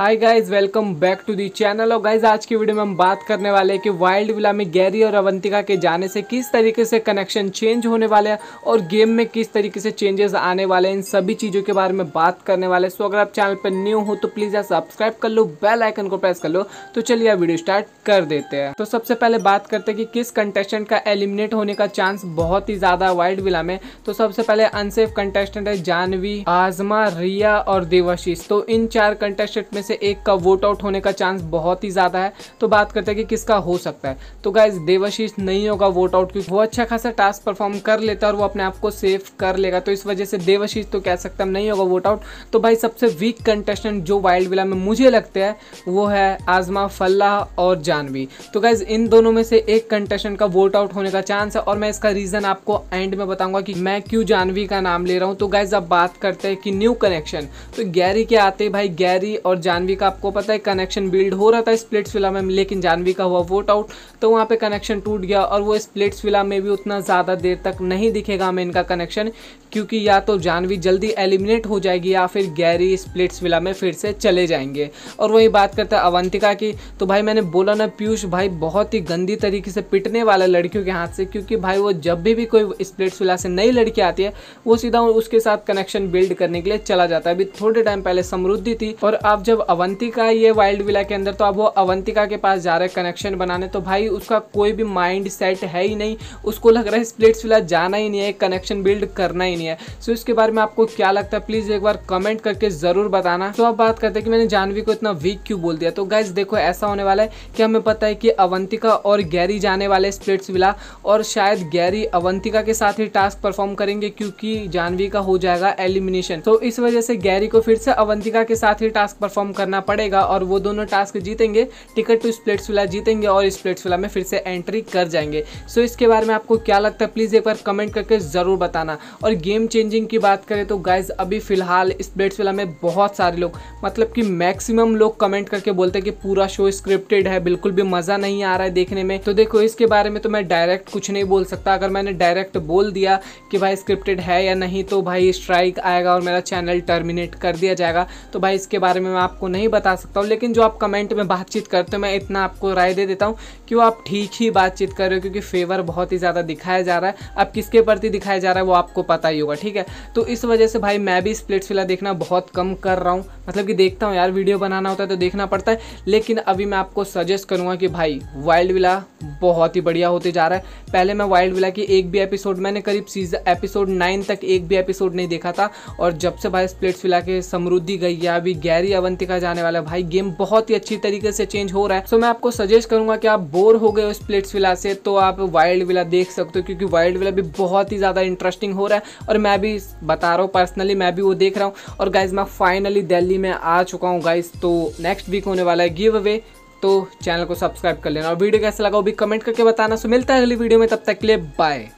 hi guys welcome back to the channel और guys आज की वीडियो में हम बात करने वाले हैं कि वाइल्ड विला में गैरी और अवंतिका के जाने से किस तरीके से कनेक्शन चेंज होने वाले हैं और गेम में किस तरीके से चेंजेस आने वाले हैं इन सभी चीज़ों के बारे में बात करने वाले हैं सो अगर आप चैनल पर न्यू हो तो प्लीज़ आप सब्सक्राइब कर लो बेल आइकन को प्रेस कर लो तो चलिए आप वीडियो स्टार्ट कर देते हैं तो सबसे पहले बात करते हैं कि किस कंटेस्टेंट का एलिमिनेट होने का चांस बहुत ही ज़्यादा है वाइल्ड विला में तो सबसे पहले अनसेफ कंटेस्टेंट है जानवी आजमा रिया और देवाशीष तो इन चार कंटेस्टेंट में से एक का वोट आउट होने का चांस बहुत ही ज़्यादा है तो बात करते हैं कि किसका हो सकता है तो गाइज देवाशीष नहीं होगा वोट आउट क्योंकि वो अच्छा खासा टास्क परफॉर्म कर लेता है और वो अपने आप को सेव कर लेगा तो इस वजह से देवाशीष तो कह सकता हम नहीं होगा वोट आउट तो भाई सबसे वीक कंटेस्टेंट जो वाइल्ड विला में मुझे लगते हैं वो है आजमा फल्लाह और जानवी तो गाइज इन दोनों में से एक कंटेस्टेंट का वोट आउट होने का चांस है और मैं इसका रीज़न आपको एंड में बताऊंगा कि मैं क्यों जानवी का नाम ले रहा हूँ तो गाइज अब बात करते हैं कि न्यू कनेक्शन तो गैरी के आते भाई गैरी और जानवी जानवी का आपको पता है कनेक्शन बिल्ड हो रहा था स्प्लिट्स विला में लेकिन जानवी का हुआ वोट आउट तो वहाँ पे कनेक्शन टूट गया और वो स्प्लिट्स विला में भी उतना ज़्यादा देर तक नहीं दिखेगा हमें इनका कनेक्शन क्योंकि या तो जानवी जल्दी एलिमिनेट हो जाएगी या फिर गैरी स्प्लिट्स विला में फिर से चले जाएंगे और वही बात करते हैं अवंतिका की तो भाई मैंने बोला ना पीयूष भाई बहुत ही गंदी तरीके से पिटने वाले लड़कियों के हाथ से क्योंकि भाई वो जब भी भी कोई स्प्लिट्स विला से नई लड़की आती है वो सीधा उसके साथ कनेक्शन बिल्ड करने के लिए चला जाता है अभी थोड़े टाइम पहले समृद्धि थी और अब जब जब अवंतिका ये वाइल्ड विला के अंदर तो अब वो अवंतिका के पास जा रहे हैं कनेक्शन बनाने तो भाई उसका कोई भी माइंड सेट है ही नहीं उसको लग रहा है स्प्लिट्स विला जाना ही नहीं है कनेक्शन बिल्ड करना ही नहीं है सो इसके बारे में आपको क्या लगता है प्लीज़ एक बार कमेंट करके ज़रूर बताना तो अब बात करते हैं कि मैंने जानवी को इतना वीक क्यों बोल दिया तो गाइज देखो ऐसा होने वाला है कि हमें पता है कि अवंतिका और गैरी जाने वाले स्प्लिट्स विला और शायद गैरी अवंतिका के साथ ही टास्क परफॉर्म करेंगे क्योंकि जानवी का हो जाएगा एलिमिनेशन तो इस वजह से गैरी को फिर से अवंतिका के साथ ही टास्क परफॉर्म परफॉर्म करना पड़ेगा और वो दोनों टास्क जीतेंगे टिकट टू स्प्लेट्स वाला जीतेंगे और वाला में फिर से एंट्री कर जाएंगे सो इसके बारे में आपको क्या लगता है प्लीज़ एक बार कमेंट करके ज़रूर बताना और गेम चेंजिंग की बात करें तो गाइज अभी फिलहाल स्प्लेट्स वाला में बहुत सारे लोग मतलब कि मैक्सिमम लोग कमेंट करके बोलते हैं कि पूरा शो स्क्रिप्टेड है बिल्कुल भी मज़ा नहीं आ रहा है देखने में तो देखो इसके बारे में तो मैं डायरेक्ट कुछ नहीं बोल सकता अगर मैंने डायरेक्ट बोल दिया कि भाई स्क्रिप्टेड है या नहीं तो भाई स्ट्राइक आएगा और मेरा चैनल टर्मिनेट कर दिया जाएगा तो भाई इसके बारे में मैं आप आपको नहीं बता सकता हूँ लेकिन जो आप कमेंट में बातचीत करते हो मैं इतना आपको राय दे देता हूँ कि वो आप ठीक ही बातचीत कर रहे हो क्योंकि फेवर बहुत ही ज़्यादा दिखाया जा रहा है अब किसके प्रति दिखाया जा रहा है वो आपको पता ही होगा ठीक है तो इस वजह से भाई मैं भी स्प्लिट्स विला देखना बहुत कम कर रहा हूँ मतलब कि देखता हूँ यार वीडियो बनाना होता है तो देखना पड़ता है लेकिन अभी मैं आपको सजेस्ट करूँगा कि भाई वाइल्ड विला बहुत ही बढ़िया होते जा रहा है पहले मैं वाइल्ड विला की एक भी एपिसोड मैंने करीब सीजन एपिसोड नाइन तक एक भी एपिसोड नहीं देखा था और जब से भाई स्प्लिट्स विला के समृद्धि गई या अभी गैरी अवंतिका देखा जाने वाला है भाई गेम बहुत ही अच्छी तरीके से चेंज हो रहा है सो मैं आपको सजेस्ट करूंगा कि आप बोर हो गए स्प्लिट्स विला से तो आप वाइल्ड विला देख सकते हो क्योंकि वाइल्ड विला भी बहुत ही ज़्यादा इंटरेस्टिंग हो रहा है और मैं भी बता रहा हूँ पर्सनली मैं भी वो देख रहा हूँ और गाइज मैं फाइनली दिल्ली में आ चुका हूँ गाइज तो नेक्स्ट वीक होने वाला है गिव अवे तो चैनल को सब्सक्राइब कर लेना और वीडियो कैसा लगा वो भी कमेंट करके बताना सो मिलता है अगली वीडियो में तब तक के लिए बाय